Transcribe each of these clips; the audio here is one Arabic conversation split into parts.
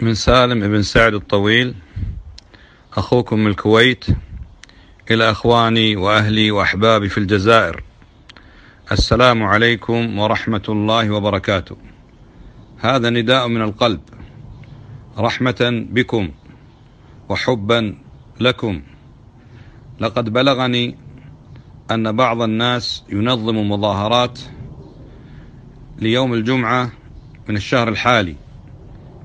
من سالم بن سعد الطويل أخوكم من الكويت إلى أخواني وأهلي وأحبابي في الجزائر السلام عليكم ورحمة الله وبركاته هذا نداء من القلب رحمة بكم وحبا لكم لقد بلغني أن بعض الناس ينظم مظاهرات ليوم الجمعة من الشهر الحالي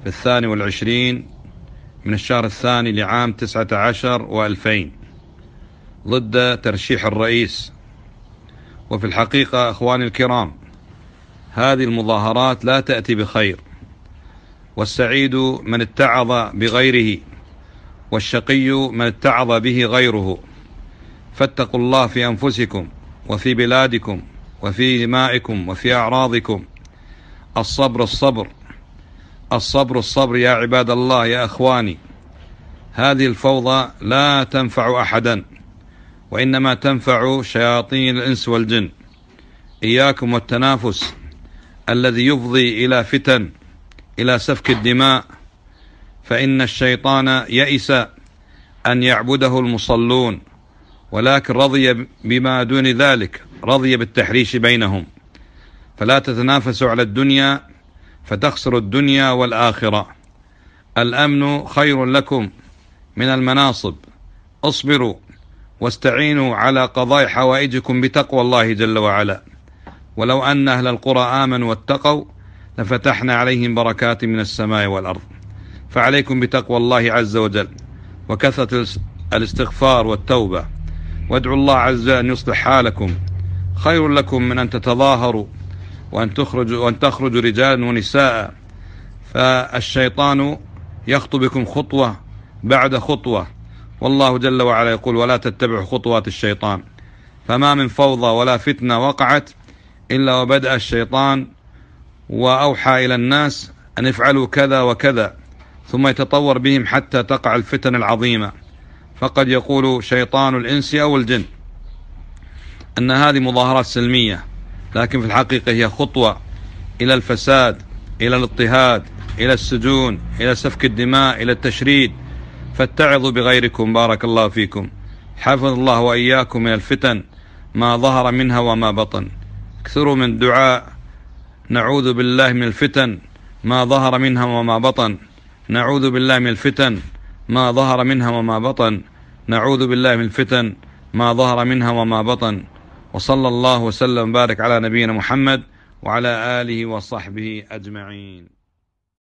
في الثاني والعشرين من الشهر الثاني لعام تسعة عشر وألفين ضد ترشيح الرئيس وفي الحقيقة أخواني الكرام هذه المظاهرات لا تأتي بخير والسعيد من اتعظ بغيره والشقي من اتعظ به غيره فاتقوا الله في أنفسكم وفي بلادكم وفي دمائكم وفي أعراضكم الصبر الصبر الصبر الصبر يا عباد الله يا اخواني هذه الفوضى لا تنفع احدا وانما تنفع شياطين الانس والجن اياكم والتنافس الذي يفضي الى فتن الى سفك الدماء فان الشيطان يئس ان يعبده المصلون ولكن رضي بما دون ذلك رضي بالتحريش بينهم فلا تتنافسوا على الدنيا فتخسر الدنيا والآخرة الأمن خير لكم من المناصب اصبروا واستعينوا على قضاء حوائجكم بتقوى الله جل وعلا ولو أن أهل القرى آمنوا واتقوا لفتحنا عليهم بركات من السماء والأرض فعليكم بتقوى الله عز وجل وكثرة الاستغفار والتوبة وادعوا الله عز وجل أن يصلح حالكم خير لكم من أن تتظاهروا وأن تخرج وأن تخرج رجال ونساء فالشيطان يخطو بكم خطوة بعد خطوة والله جل وعلا يقول ولا تتبع خطوات الشيطان فما من فوضى ولا فتنة وقعت إلا وبدأ الشيطان وأوحى إلى الناس أن افعلوا كذا وكذا ثم يتطور بهم حتى تقع الفتن العظيمة فقد يقول شيطان الإنس أو الجن أن هذه مظاهرات سلمية لكن في الحقيقة هي خطوة إلى الفساد إلى الاضطهاد إلى السجون إلى سفك الدماء إلى التشريد فاتعظوا بغيركم بارك الله فيكم حفظ الله وإياكم من الفتن ما ظهر منها وما بطن اكثروا من الدعاء نعوذ بالله من الفتن ما ظهر منها وما بطن نعوذ بالله من الفتن ما ظهر منها وما بطن نعوذ بالله من الفتن ما ظهر منها وما بطن وصلى الله وسلم وبارك على نبينا محمد وعلى آله وصحبه أجمعين